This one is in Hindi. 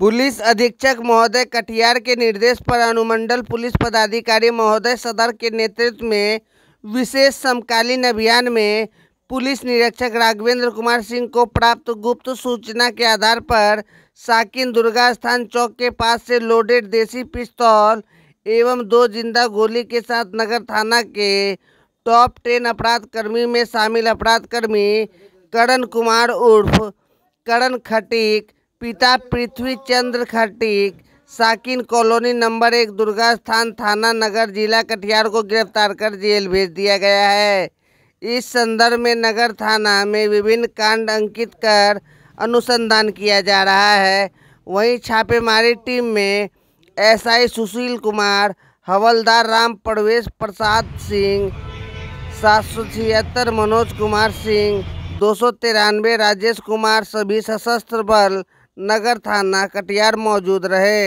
पुलिस अधीक्षक महोदय कटिहार के निर्देश पर अनुमंडल पुलिस पदाधिकारी महोदय सदर के नेतृत्व में विशेष समकालीन अभियान में पुलिस निरीक्षक राघवेंद्र कुमार सिंह को प्राप्त गुप्त सूचना के आधार पर साकिन दुर्गा स्थान चौक के पास से लोडेड देसी पिस्तौल एवं दो जिंदा गोली के साथ नगर थाना के टॉप टेन अपराधकर्मी में शामिल अपराधकर्मी करण कुमार उर्फ करण खटीक पिता पृथ्वी चंद्र खटीक साकिन कॉलोनी नंबर एक दुर्गा स्थान थाना नगर जिला कटिहार को गिरफ्तार कर जेल भेज दिया गया है इस संदर्भ में नगर थाना में विभिन्न कांड अंकित कर अनुसंधान किया जा रहा है वहीं छापेमारी टीम में एसआई सुशील कुमार हवलदार राम प्रवेश प्रसाद सिंह सात सौ छिहत्तर मनोज कुमार सिंह दो सौ तिरानवे राजेश कुमार सभी सशस्त्र बल नगर थाना कटियार मौजूद रहे